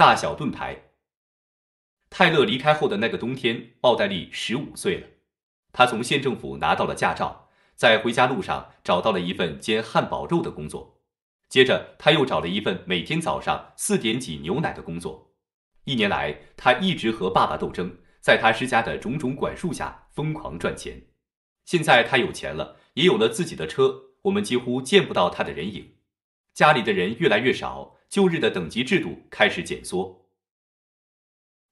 大小盾牌。泰勒离开后的那个冬天，奥黛丽十五岁了。他从县政府拿到了驾照，在回家路上找到了一份煎汉堡肉的工作。接着，他又找了一份每天早上四点挤牛奶的工作。一年来，他一直和爸爸斗争，在他施加的种种管束下疯狂赚钱。现在他有钱了，也有了自己的车。我们几乎见不到他的人影，家里的人越来越少。旧日的等级制度开始减缩。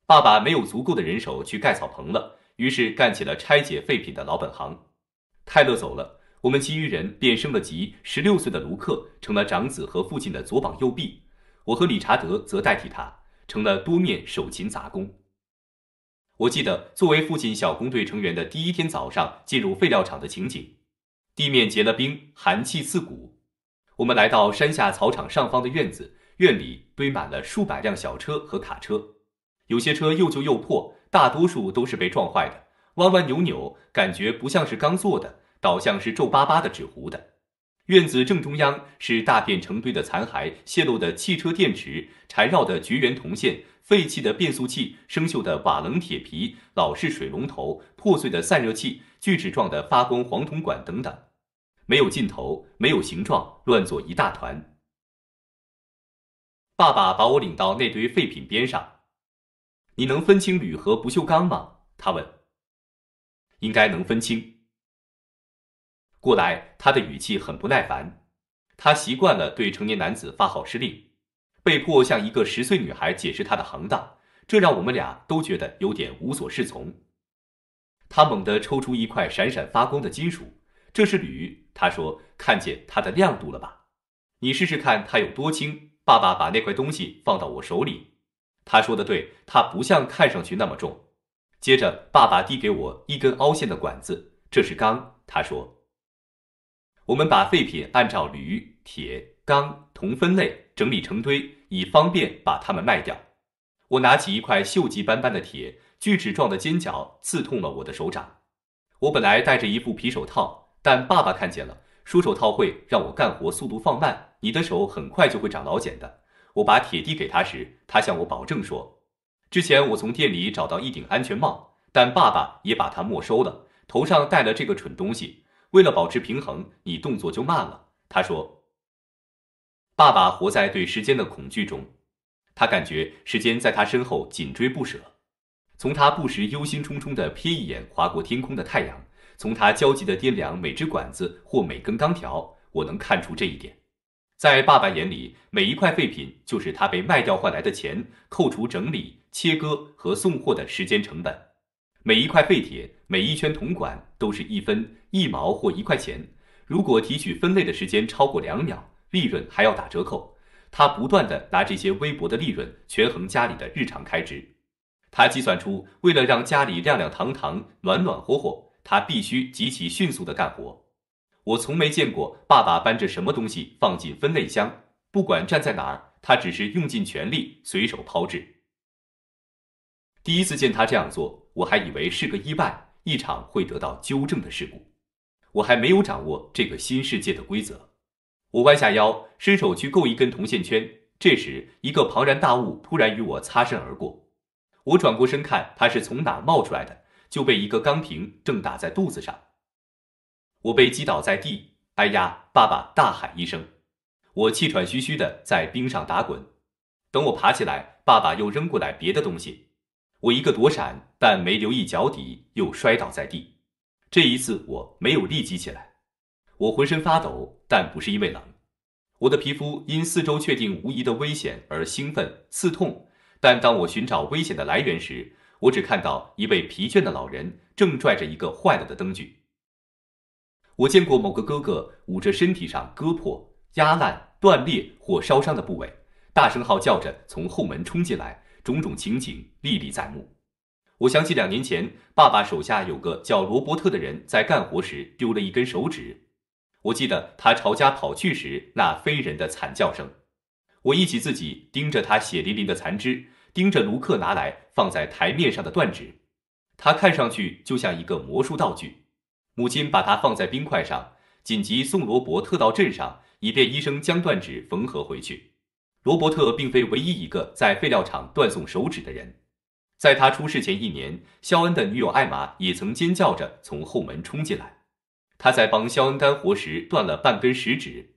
爸爸没有足够的人手去盖草棚了，于是干起了拆解废品的老本行。泰勒走了，我们其余人便升了级。十六岁的卢克成了长子和父亲的左膀右臂，我和理查德则代替他成了多面手勤杂工。我记得作为父亲小工队成员的第一天早上进入废料场的情景，地面结了冰，寒气刺骨。我们来到山下草场上方的院子。院里堆满了数百辆小车和卡车，有些车又旧又破，大多数都是被撞坏的，弯弯扭扭，感觉不像是刚做的，倒像是皱巴巴的纸糊的。院子正中央是大片成堆的残骸，泄露的汽车电池、缠绕的绝缘铜线、废弃的变速器、生锈的瓦楞铁皮、老式水龙头、破碎的散热器、锯齿状的发光黄铜管等等，没有尽头，没有形状，乱作一大团。爸爸把我领到那堆废品边上。你能分清铝和不锈钢吗？他问。应该能分清。过来，他的语气很不耐烦。他习惯了对成年男子发号施令，被迫向一个十岁女孩解释他的行当，这让我们俩都觉得有点无所适从。他猛地抽出一块闪闪发光的金属，这是铝，他说，看见它的亮度了吧？你试试看它有多轻。爸爸把那块东西放到我手里，他说的对，它不像看上去那么重。接着，爸爸递给我一根凹陷的管子，这是钢。他说，我们把废品按照铝、铁、钢、铜分类，整理成堆，以方便把它们卖掉。我拿起一块锈迹斑斑的铁，锯齿状的尖角刺痛了我的手掌。我本来戴着一副皮手套，但爸爸看见了。输手套会让我干活速度放慢，你的手很快就会长老茧的。我把铁递给他时，他向我保证说：“之前我从店里找到一顶安全帽，但爸爸也把它没收了。头上戴了这个蠢东西，为了保持平衡，你动作就慢了。”他说：“爸爸活在对时间的恐惧中，他感觉时间在他身后紧追不舍。从他不时忧心忡忡地瞥一眼划过天空的太阳。”从他焦急地掂量每只管子或每根钢条，我能看出这一点。在爸爸眼里，每一块废品就是他被卖掉换来的钱扣除整理、切割和送货的时间成本。每一块废铁、每一圈铜管都是一分一毛或一块钱。如果提取分类的时间超过两秒，利润还要打折扣。他不断地拿这些微薄的利润权衡家里的日常开支。他计算出，为了让家里亮亮堂堂、暖暖和和。他必须极其迅速的干活。我从没见过爸爸搬着什么东西放进分类箱，不管站在哪儿，他只是用尽全力随手抛掷。第一次见他这样做，我还以为是个意外，一场会得到纠正的事故。我还没有掌握这个新世界的规则。我弯下腰，伸手去够一根铜线圈，这时一个庞然大物突然与我擦身而过。我转过身看他是从哪冒出来的。就被一个钢瓶正打在肚子上，我被击倒在地，哎呀！爸爸大喊一声，我气喘吁吁的在冰上打滚。等我爬起来，爸爸又扔过来别的东西，我一个躲闪，但没留意脚底，又摔倒在地。这一次我没有立即起来，我浑身发抖，但不是因为冷，我的皮肤因四周确定无疑的危险而兴奋刺痛。但当我寻找危险的来源时，我只看到一位疲倦的老人正拽着一个坏了的灯具。我见过某个哥哥捂着身体上割破、压烂、断裂或烧伤的部位，大声号叫着从后门冲进来。种种情景历历在目。我想起两年前爸爸手下有个叫罗伯特的人在干活时丢了一根手指。我记得他朝家跑去时那非人的惨叫声。我忆起自己盯着他血淋淋的残肢。盯着卢克拿来放在台面上的断指，他看上去就像一个魔术道具。母亲把它放在冰块上，紧急送罗伯特到镇上，以便医生将断指缝合回去。罗伯特并非唯一一个在废料厂断送手指的人。在他出事前一年，肖恩的女友艾玛也曾尖叫着从后门冲进来，他在帮肖恩干活时断了半根食指。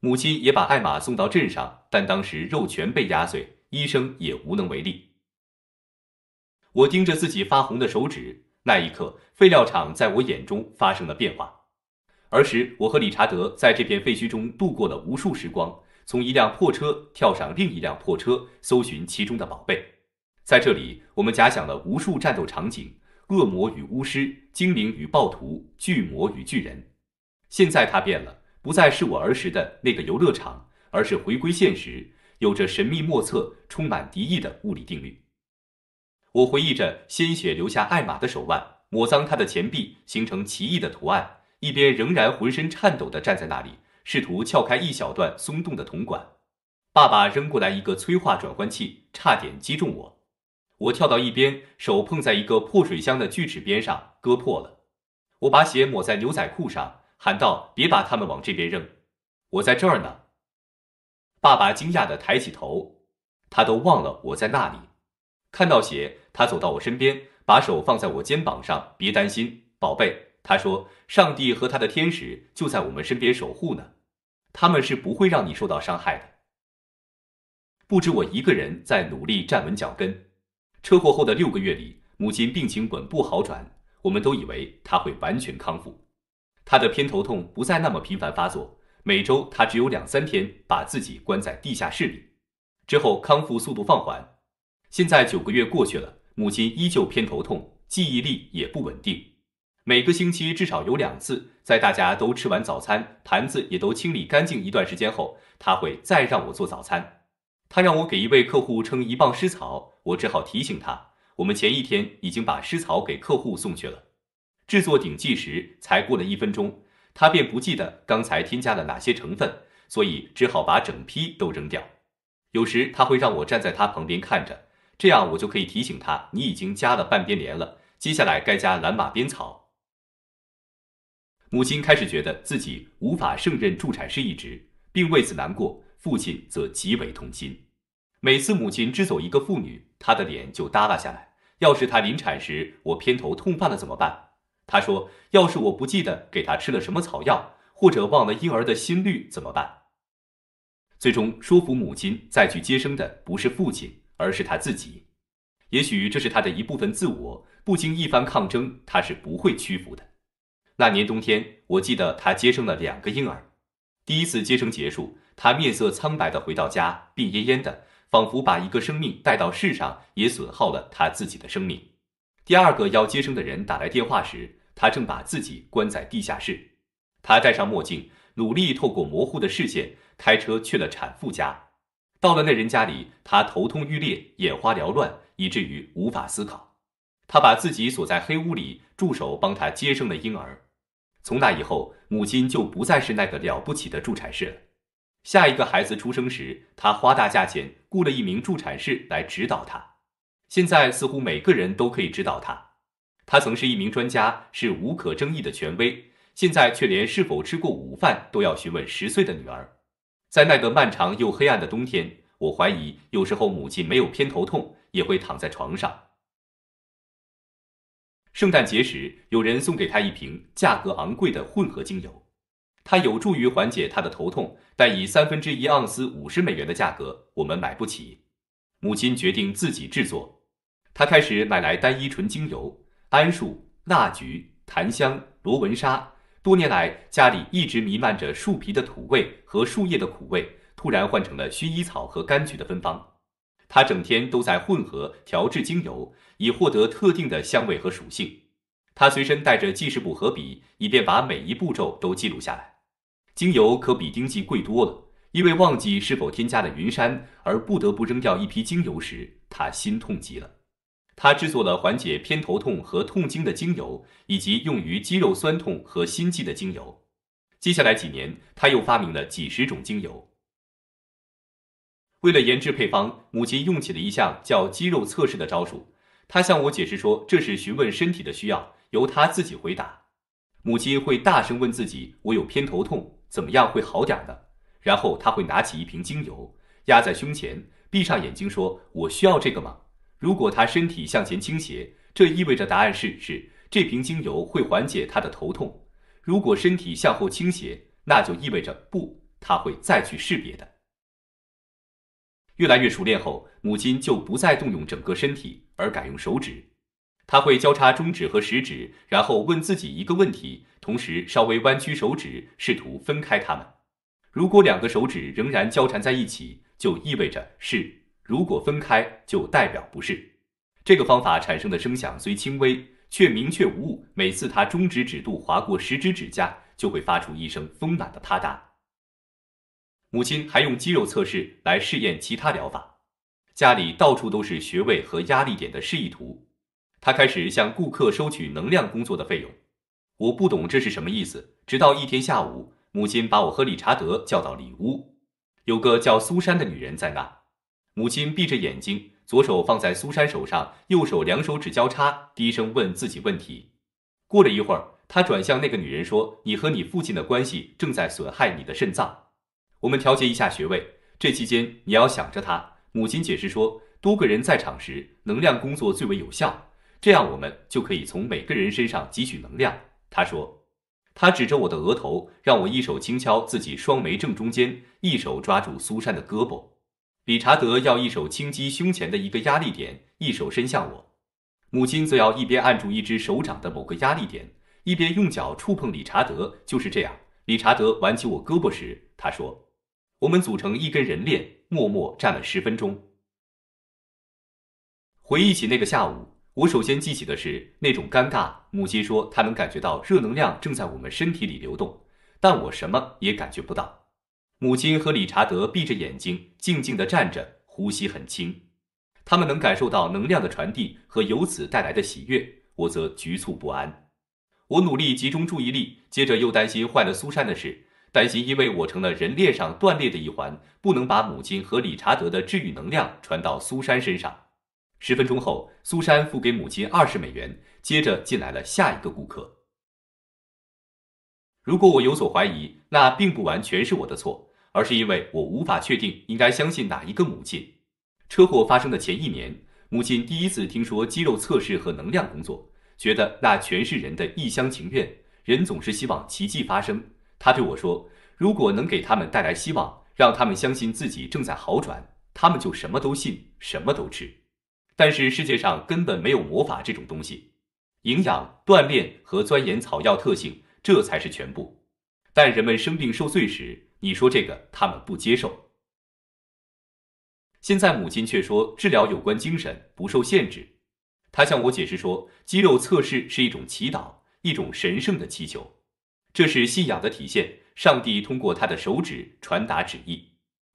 母亲也把艾玛送到镇上，但当时肉全被压碎。医生也无能为力。我盯着自己发红的手指，那一刻，废料厂在我眼中发生了变化。儿时，我和理查德在这片废墟中度过了无数时光，从一辆破车跳上另一辆破车，搜寻其中的宝贝。在这里，我们假想了无数战斗场景：恶魔与巫师，精灵与暴徒，巨魔与巨人。现在，它变了，不再是我儿时的那个游乐场，而是回归现实。有着神秘莫测、充满敌意的物理定律。我回忆着，鲜血流下艾玛的手腕，抹脏她的前臂，形成奇异的图案。一边仍然浑身颤抖的站在那里，试图撬开一小段松动的铜管。爸爸扔过来一个催化转换器，差点击中我。我跳到一边，手碰在一个破水箱的锯齿边上，割破了。我把血抹在牛仔裤上，喊道：“别把他们往这边扔，我在这儿呢。”爸爸惊讶地抬起头，他都忘了我在那里。看到血，他走到我身边，把手放在我肩膀上：“别担心，宝贝。”他说：“上帝和他的天使就在我们身边守护呢，他们是不会让你受到伤害的。”不止我一个人在努力站稳脚跟。车祸后的六个月里，母亲病情稳步好转，我们都以为她会完全康复，她的偏头痛不再那么频繁发作。每周他只有两三天把自己关在地下室里，之后康复速度放缓。现在九个月过去了，母亲依旧偏头痛，记忆力也不稳定。每个星期至少有两次，在大家都吃完早餐，盘子也都清理干净一段时间后，他会再让我做早餐。他让我给一位客户称一磅湿草，我只好提醒他，我们前一天已经把湿草给客户送去了。制作顶记时才过了一分钟。他便不记得刚才添加了哪些成分，所以只好把整批都扔掉。有时他会让我站在他旁边看着，这样我就可以提醒他：“你已经加了半边莲了，接下来该加蓝马鞭草。”母亲开始觉得自己无法胜任助产师一职，并为此难过。父亲则极为痛心，每次母亲支走一个妇女，他的脸就耷拉下来。要是他临产时我偏头痛犯了怎么办？他说：“要是我不记得给他吃了什么草药，或者忘了婴儿的心率怎么办？”最终说服母亲再去接生的不是父亲，而是他自己。也许这是他的一部分自我，不经一番抗争，他是不会屈服的。那年冬天，我记得他接生了两个婴儿。第一次接生结束，他面色苍白的回到家，病恹恹的，仿佛把一个生命带到世上，也损耗了他自己的生命。第二个要接生的人打来电话时，他正把自己关在地下室。他戴上墨镜，努力透过模糊的视线开车去了产妇家。到了那人家里，他头痛欲裂，眼花缭乱，以至于无法思考。他把自己锁在黑屋里，助手帮他接生了婴儿。从那以后，母亲就不再是那个了不起的助产士了。下一个孩子出生时，他花大价钱雇了一名助产士来指导他。现在似乎每个人都可以知道他。他曾是一名专家，是无可争议的权威。现在却连是否吃过午饭都要询问十岁的女儿。在那个漫长又黑暗的冬天，我怀疑有时候母亲没有偏头痛也会躺在床上。圣诞节时，有人送给他一瓶价格昂贵的混合精油，它有助于缓解他的头痛，但以三分之一盎司五十美元的价格，我们买不起。母亲决定自己制作。他开始买来单一纯精油，桉树、蜡菊、檀香、罗纹沙。多年来，家里一直弥漫着树皮的土味和树叶的苦味，突然换成了薰衣草和柑橘的芬芳。他整天都在混合调制精油，以获得特定的香味和属性。他随身带着记事簿和笔，以便把每一步骤都记录下来。精油可比丁剂贵多了。因为忘记是否添加了云杉而不得不扔掉一批精油时，他心痛极了。他制作了缓解偏头痛和痛经的精油，以及用于肌肉酸痛和心悸的精油。接下来几年，他又发明了几十种精油。为了研制配方，母亲用起了一项叫“肌肉测试”的招数。她向我解释说，这是询问身体的需要，由她自己回答。母亲会大声问自己：“我有偏头痛，怎么样会好点呢？”然后她会拿起一瓶精油，压在胸前，闭上眼睛说：“我需要这个吗？”如果他身体向前倾斜，这意味着答案是是。这瓶精油会缓解他的头痛。如果身体向后倾斜，那就意味着不。他会再去试别的。越来越熟练后，母亲就不再动用整个身体，而改用手指。他会交叉中指和食指，然后问自己一个问题，同时稍微弯曲手指，试图分开它们。如果两个手指仍然交缠在一起，就意味着是。如果分开，就代表不是。这个方法产生的声响虽轻微，却明确无误。每次他中指指肚划过食指指甲，就会发出一声丰满的啪嗒。母亲还用肌肉测试来试验其他疗法。家里到处都是穴位和压力点的示意图。他开始向顾客收取能量工作的费用。我不懂这是什么意思，直到一天下午，母亲把我和理查德叫到里屋，有个叫苏珊的女人在那。母亲闭着眼睛，左手放在苏珊手上，右手两手指交叉，低声问自己问题。过了一会儿，她转向那个女人说：“你和你父亲的关系正在损害你的肾脏，我们调节一下穴位。这期间你要想着他。”母亲解释说：“多个人在场时，能量工作最为有效，这样我们就可以从每个人身上汲取能量。”她说，她指着我的额头，让我一手轻敲自己双眉正中间，一手抓住苏珊的胳膊。理查德要一手轻击胸前的一个压力点，一手伸向我；母亲则要一边按住一只手掌的某个压力点，一边用脚触碰理查德。就是这样。理查德挽起我胳膊时，他说：“我们组成一根人链，默默站了十分钟。”回忆起那个下午，我首先记起的是那种尴尬。母亲说她能感觉到热能量正在我们身体里流动，但我什么也感觉不到。母亲和理查德闭着眼睛，静静地站着，呼吸很轻。他们能感受到能量的传递和由此带来的喜悦。我则局促不安。我努力集中注意力，接着又担心坏了苏珊的事，担心因为我成了人链上断裂的一环，不能把母亲和理查德的治愈能量传到苏珊身上。十分钟后，苏珊付给母亲二十美元，接着进来了下一个顾客。如果我有所怀疑，那并不完全是我的错。而是因为我无法确定应该相信哪一个母亲。车祸发生的前一年，母亲第一次听说肌肉测试和能量工作，觉得那全是人的一厢情愿。人总是希望奇迹发生。她对我说：“如果能给他们带来希望，让他们相信自己正在好转，他们就什么都信，什么都吃。但是世界上根本没有魔法这种东西。营养、锻炼和钻研草药特性，这才是全部。但人们生病受罪时，你说这个，他们不接受。现在母亲却说治疗有关精神不受限制。她向我解释说，肌肉测试是一种祈祷，一种神圣的祈求，这是信仰的体现。上帝通过他的手指传达旨意。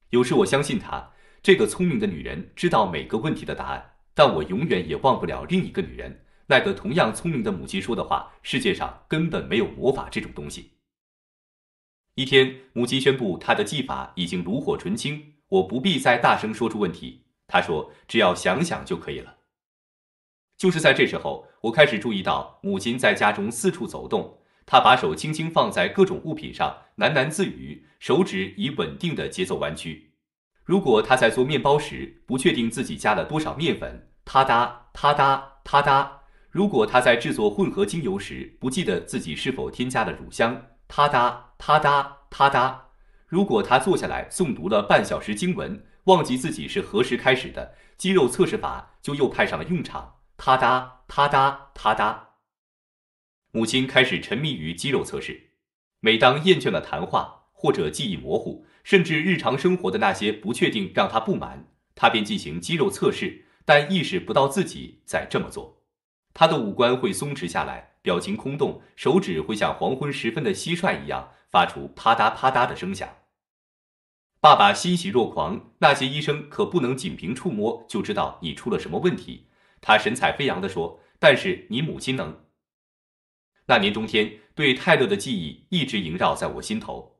有时我相信她，这个聪明的女人知道每个问题的答案。但我永远也忘不了另一个女人，那个同样聪明的母亲说的话：世界上根本没有魔法这种东西。一天，母亲宣布她的技法已经炉火纯青，我不必再大声说出问题。她说，只要想想就可以了。就是在这时候，我开始注意到母亲在家中四处走动，她把手轻轻放在各种物品上，喃喃自语，手指以稳定的节奏弯曲。如果她在做面包时不确定自己加了多少面粉，嗒嗒嗒嗒；如果她在制作混合精油时不记得自己是否添加了乳香，嗒嗒。他哒他哒，如果他坐下来诵读了半小时经文，忘记自己是何时开始的，肌肉测试法就又派上了用场。他哒他哒他哒，母亲开始沉迷于肌肉测试。每当厌倦了谈话，或者记忆模糊，甚至日常生活的那些不确定让他不满，他便进行肌肉测试，但意识不到自己在这么做。他的五官会松弛下来，表情空洞，手指会像黄昏时分的蟋蟀一样。发出啪嗒啪嗒的声响，爸爸欣喜若狂。那些医生可不能仅凭触摸就知道你出了什么问题，他神采飞扬地说。但是你母亲能。那年冬天，对泰勒的记忆一直萦绕在我心头。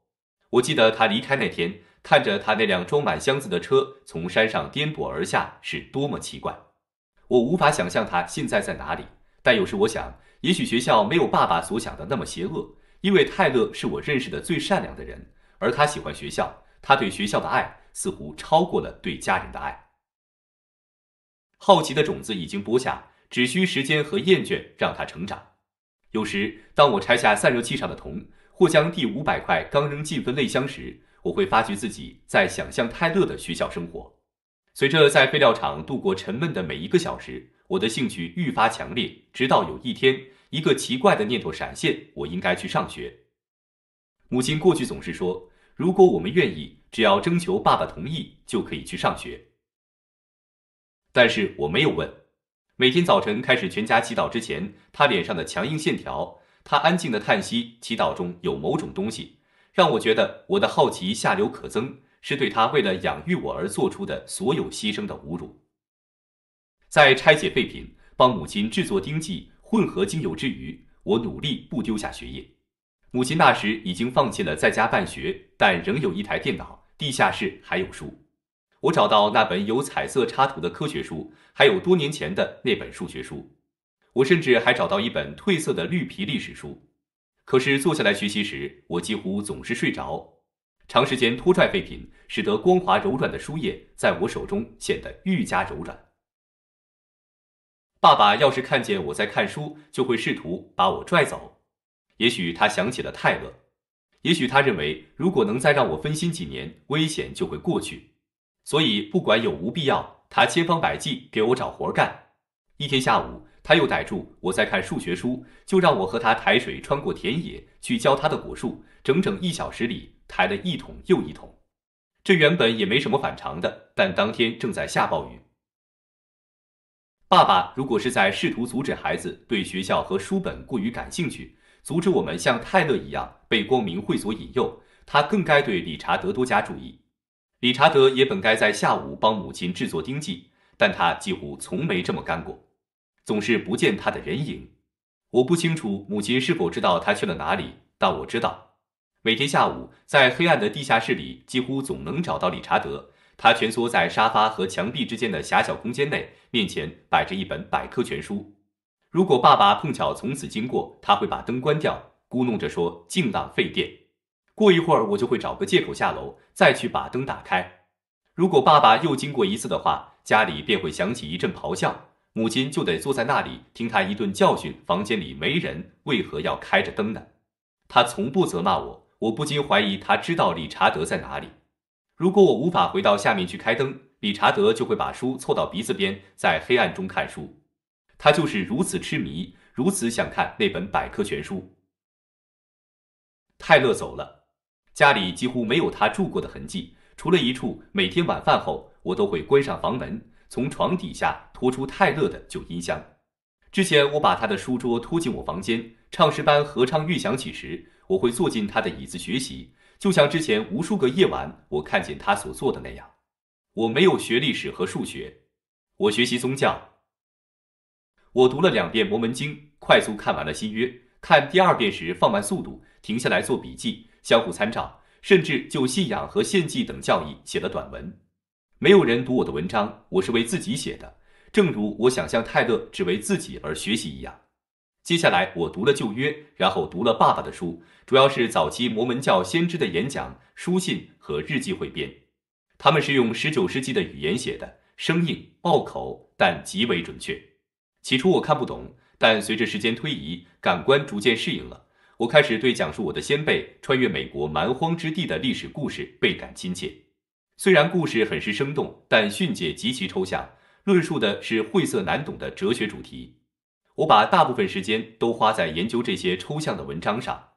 我记得他离开那天，看着他那辆装满箱子的车从山上颠簸而下，是多么奇怪。我无法想象他现在在哪里。但有时我想，也许学校没有爸爸所想的那么邪恶。因为泰勒是我认识的最善良的人，而他喜欢学校，他对学校的爱似乎超过了对家人的爱。好奇的种子已经播下，只需时间和厌倦让它成长。有时，当我拆下散热器上的铜，或将第五百块刚扔进分类箱时，我会发觉自己在想象泰勒的学校生活。随着在废料厂度过沉闷的每一个小时，我的兴趣愈发强烈，直到有一天。一个奇怪的念头闪现，我应该去上学。母亲过去总是说，如果我们愿意，只要征求爸爸同意，就可以去上学。但是我没有问。每天早晨开始全家祈祷之前，他脸上的强硬线条，他安静的叹息，祈祷中有某种东西，让我觉得我的好奇下流可憎，是对他为了养育我而做出的所有牺牲的侮辱。在拆解废品，帮母亲制作钉剂。混合精油之余，我努力不丢下学业。母亲那时已经放弃了在家办学，但仍有一台电脑，地下室还有书。我找到那本有彩色插图的科学书，还有多年前的那本数学书。我甚至还找到一本褪色的绿皮历史书。可是坐下来学习时，我几乎总是睡着。长时间拖拽废品，使得光滑柔软的书页在我手中显得愈加柔软。爸爸要是看见我在看书，就会试图把我拽走。也许他想起了泰勒，也许他认为如果能再让我分心几年，危险就会过去。所以不管有无必要，他千方百计给我找活干。一天下午，他又逮住我在看数学书，就让我和他抬水穿过田野去浇他的果树。整整一小时里，抬了一桶又一桶。这原本也没什么反常的，但当天正在下暴雨。爸爸如果是在试图阻止孩子对学校和书本过于感兴趣，阻止我们像泰勒一样被光明会所引诱，他更该对理查德多加注意。理查德也本该在下午帮母亲制作钉剂，但他几乎从没这么干过，总是不见他的人影。我不清楚母亲是否知道他去了哪里，但我知道，每天下午在黑暗的地下室里，几乎总能找到理查德。他蜷缩在沙发和墙壁之间的狭小空间内，面前摆着一本百科全书。如果爸爸碰巧从此经过，他会把灯关掉，咕哝着说：“净浪费电。”过一会儿，我就会找个借口下楼，再去把灯打开。如果爸爸又经过一次的话，家里便会响起一阵咆哮，母亲就得坐在那里听他一顿教训。房间里没人为何要开着灯呢？他从不责骂我，我不禁怀疑他知道理查德在哪里。如果我无法回到下面去开灯，理查德就会把书凑到鼻子边，在黑暗中看书。他就是如此痴迷，如此想看那本百科全书。泰勒走了，家里几乎没有他住过的痕迹，除了一处每天晚饭后，我都会关上房门，从床底下拖出泰勒的旧音箱。之前我把他的书桌拖进我房间，唱诗班合唱预响起时，我会坐进他的椅子学习。就像之前无数个夜晚我看见他所做的那样，我没有学历史和数学，我学习宗教。我读了两遍《摩门经》，快速看完了《新约》，看第二遍时放慢速度，停下来做笔记，相互参照，甚至就信仰和献祭等教义写了短文。没有人读我的文章，我是为自己写的，正如我想象泰勒只为自己而学习一样。接下来，我读了旧约，然后读了爸爸的书，主要是早期摩门教先知的演讲、书信和日记汇编。他们是用19世纪的语言写的，生硬、拗口，但极为准确。起初我看不懂，但随着时间推移，感官逐渐适应了。我开始对讲述我的先辈穿越美国蛮荒之地的历史故事倍感亲切。虽然故事很是生动，但训诫极其抽象，论述的是晦涩难懂的哲学主题。我把大部分时间都花在研究这些抽象的文章上。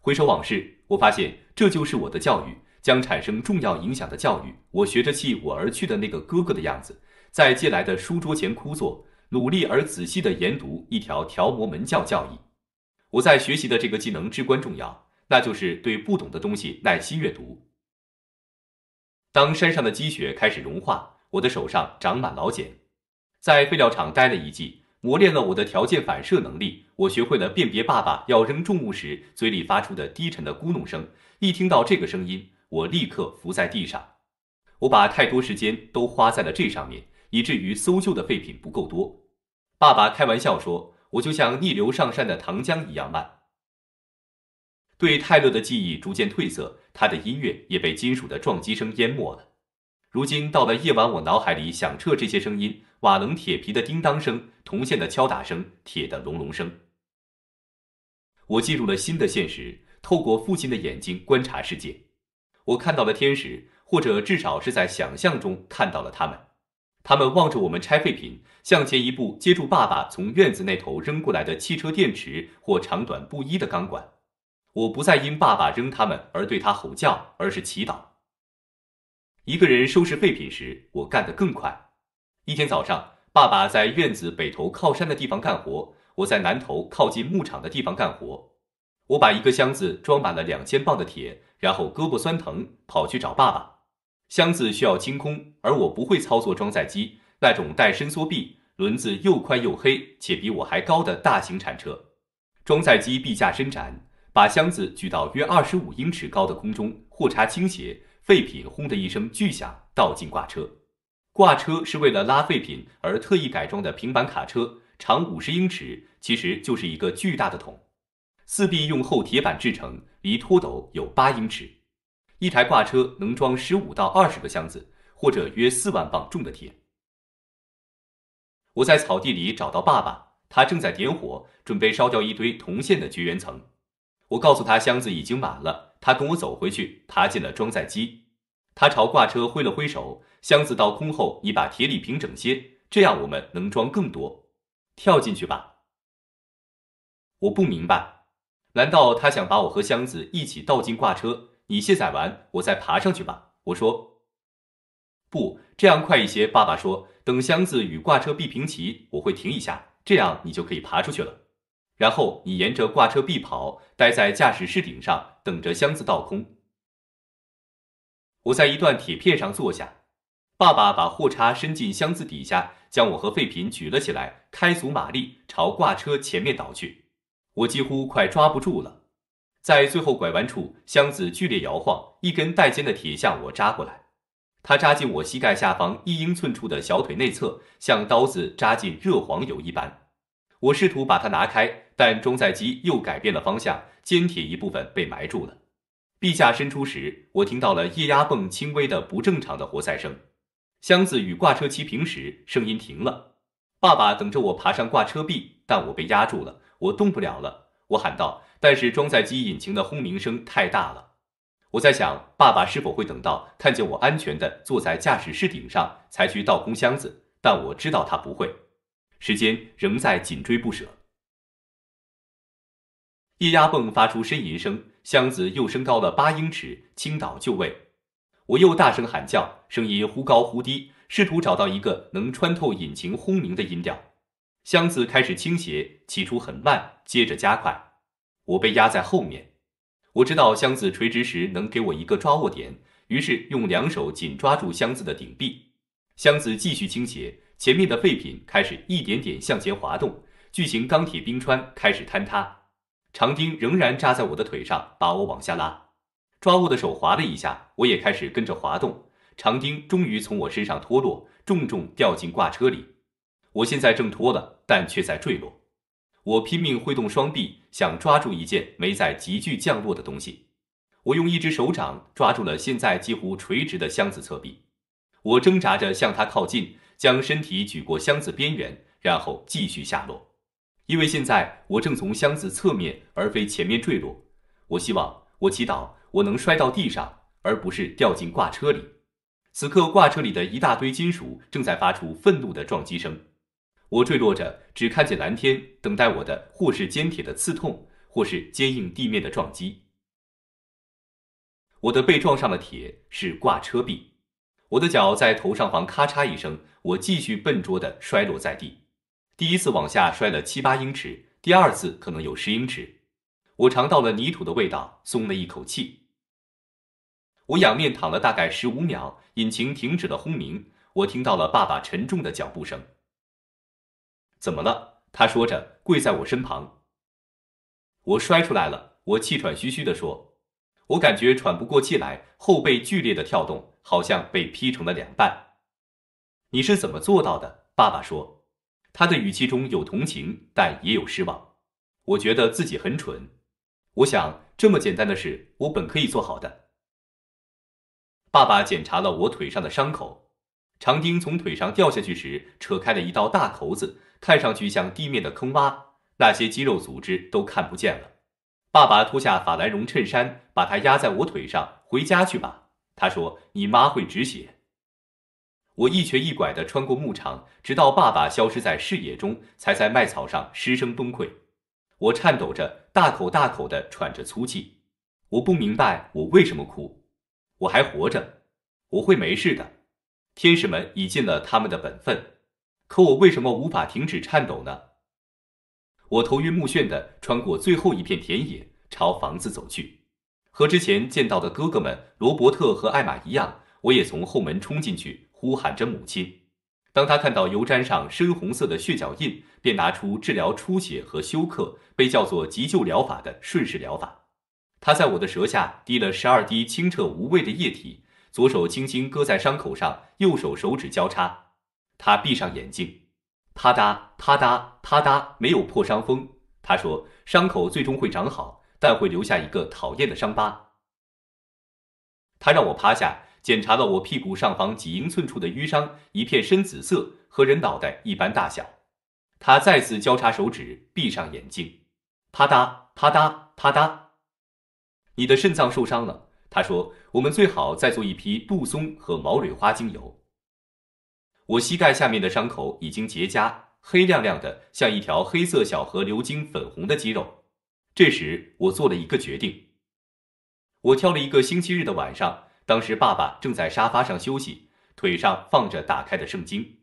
回首往事，我发现这就是我的教育将产生重要影响的教育。我学着弃我而去的那个哥哥的样子，在借来的书桌前枯坐，努力而仔细地研读一条条摩门教教义。我在学习的这个技能至关重要，那就是对不懂的东西耐心阅读。当山上的积雪开始融化，我的手上长满老茧。在废料厂待了一季，磨练了我的条件反射能力。我学会了辨别爸爸要扔重物时嘴里发出的低沉的咕哝声。一听到这个声音，我立刻伏在地上。我把太多时间都花在了这上面，以至于搜救的废品不够多。爸爸开玩笑说，我就像逆流上山的糖浆一样慢。对泰勒的记忆逐渐褪色，他的音乐也被金属的撞击声淹没了。如今到了夜晚，我脑海里响彻这些声音。瓦楞铁皮的叮当声，铜线的敲打声，铁的隆隆声。我进入了新的现实，透过父亲的眼睛观察世界。我看到了天使，或者至少是在想象中看到了他们。他们望着我们拆废品，向前一步接住爸爸从院子那头扔过来的汽车电池或长短不一的钢管。我不再因爸爸扔他们而对他吼叫，而是祈祷。一个人收拾废品时，我干得更快。一天早上，爸爸在院子北头靠山的地方干活，我在南头靠近牧场的地方干活。我把一个箱子装满了两千磅的铁，然后胳膊酸疼，跑去找爸爸。箱子需要清空，而我不会操作装载机，那种带伸缩臂、轮子又宽又黑且比我还高的大型铲车。装载机臂架伸展，把箱子举到约二十五英尺高的空中，货叉倾斜，废品轰的一声巨响倒进挂车。挂车是为了拉废品而特意改装的平板卡车，长五十英尺，其实就是一个巨大的桶。四壁用厚铁板制成，离拖斗有八英尺。一台挂车能装十五到二十个箱子，或者约四万磅重的铁。我在草地里找到爸爸，他正在点火，准备烧掉一堆铜线的绝缘层。我告诉他箱子已经满了，他跟我走回去，爬进了装载机。他朝挂车挥了挥手。箱子倒空后，你把铁里平整些，这样我们能装更多。跳进去吧。我不明白，难道他想把我和箱子一起倒进挂车？你卸载完，我再爬上去吧。我说，不，这样快一些。爸爸说，等箱子与挂车壁平齐，我会停一下，这样你就可以爬出去了。然后你沿着挂车壁跑，待在驾驶室顶上，等着箱子倒空。我在一段铁片上坐下。爸爸把货叉伸进箱子底下，将我和废品举了起来，开足马力朝挂车前面倒去。我几乎快抓不住了。在最后拐弯处，箱子剧烈摇晃，一根带尖的铁向我扎过来。它扎进我膝盖下方一英寸处的小腿内侧，像刀子扎进热黄油一般。我试图把它拿开，但装载机又改变了方向，尖铁一部分被埋住了。臂下伸出时，我听到了液压泵轻微的不正常的活塞声。箱子与挂车齐平时，声音停了。爸爸等着我爬上挂车壁，但我被压住了，我动不了了。我喊道。但是装载机引擎的轰鸣声太大了。我在想，爸爸是否会等到看见我安全的坐在驾驶室顶上，才去倒空箱子？但我知道他不会。时间仍在紧追不舍。液压泵发出呻吟声，箱子又升高了八英尺，倾倒就位。我又大声喊叫，声音忽高忽低，试图找到一个能穿透引擎轰鸣的音调。箱子开始倾斜，起初很慢，接着加快。我被压在后面。我知道箱子垂直时能给我一个抓握点，于是用两手紧抓住箱子的顶壁。箱子继续倾斜，前面的废品开始一点点向前滑动，巨型钢铁冰川开始坍塌。长钉仍然扎在我的腿上，把我往下拉。抓握的手滑了一下，我也开始跟着滑动。长钉终于从我身上脱落，重重掉进挂车里。我现在挣脱了，但却在坠落。我拼命挥动双臂，想抓住一件没在急剧降落的东西。我用一只手掌抓住了现在几乎垂直的箱子侧壁。我挣扎着向它靠近，将身体举过箱子边缘，然后继续下落。因为现在我正从箱子侧面而非前面坠落。我希望，我祈祷。我能摔到地上，而不是掉进挂车里。此刻，挂车里的一大堆金属正在发出愤怒的撞击声。我坠落着，只看见蓝天。等待我的，或是尖铁的刺痛，或是坚硬地面的撞击。我的被撞上了铁，是挂车壁。我的脚在头上方咔嚓一声，我继续笨拙地摔落在地。第一次往下摔了七八英尺，第二次可能有十英尺。我尝到了泥土的味道，松了一口气。我仰面躺了大概十五秒，引擎停止了轰鸣，我听到了爸爸沉重的脚步声。怎么了？他说着跪在我身旁。我摔出来了，我气喘吁吁地说，我感觉喘不过气来，后背剧烈的跳动，好像被劈成了两半。你是怎么做到的？爸爸说，他的语气中有同情，但也有失望。我觉得自己很蠢，我想这么简单的事，我本可以做好的。爸爸检查了我腿上的伤口，长钉从腿上掉下去时扯开了一道大口子，看上去像地面的坑洼，那些肌肉组织都看不见了。爸爸脱下法兰绒衬衫，把它压在我腿上。回家去吧，他说，你妈会止血。我一瘸一拐地穿过牧场，直到爸爸消失在视野中，才在麦草上失声崩溃。我颤抖着，大口大口地喘着粗气。我不明白我为什么哭。我还活着，我会没事的。天使们已尽了他们的本分，可我为什么无法停止颤抖呢？我头晕目眩地穿过最后一片田野，朝房子走去。和之前见到的哥哥们罗伯特和艾玛一样，我也从后门冲进去，呼喊着母亲。当他看到油毡上深红色的血脚印，便拿出治疗出血和休克被叫做急救疗法的顺势疗法。他在我的舌下滴了十二滴清澈无味的液体，左手轻轻搁在伤口上，右手手指交叉。他闭上眼睛，啪嗒啪嗒啪嗒，没有破伤风。他说伤口最终会长好，但会留下一个讨厌的伤疤。他让我趴下，检查了我屁股上方几英寸处的瘀伤，一片深紫色，和人脑袋一般大小。他再次交叉手指，闭上眼睛，啪嗒啪嗒啪嗒。你的肾脏受伤了，他说：“我们最好再做一批杜松和毛蕊花精油。”我膝盖下面的伤口已经结痂，黑亮亮的，像一条黑色小河流经粉红的肌肉。这时，我做了一个决定。我挑了一个星期日的晚上，当时爸爸正在沙发上休息，腿上放着打开的圣经。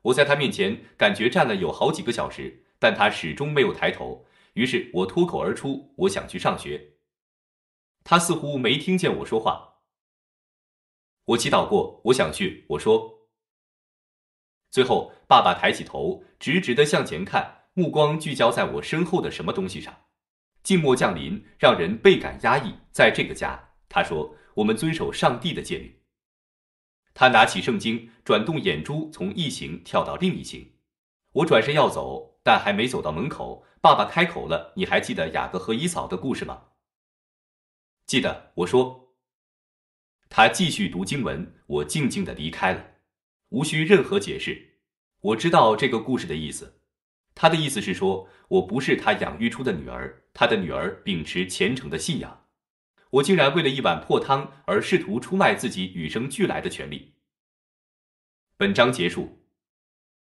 我在他面前感觉站了有好几个小时，但他始终没有抬头。于是我脱口而出：“我想去上学。”他似乎没听见我说话。我祈祷过，我想去。我说。最后，爸爸抬起头，直直地向前看，目光聚焦在我身后的什么东西上。静默降临，让人倍感压抑。在这个家，他说，我们遵守上帝的戒律。他拿起圣经，转动眼珠，从一行跳到另一行。我转身要走，但还没走到门口，爸爸开口了：“你还记得雅各和以嫂的故事吗？”记得我说，他继续读经文，我静静的离开了，无需任何解释。我知道这个故事的意思，他的意思是说，我不是他养育出的女儿，他的女儿秉持虔诚的信仰，我竟然为了一碗破汤而试图出卖自己与生俱来的权利。本章结束。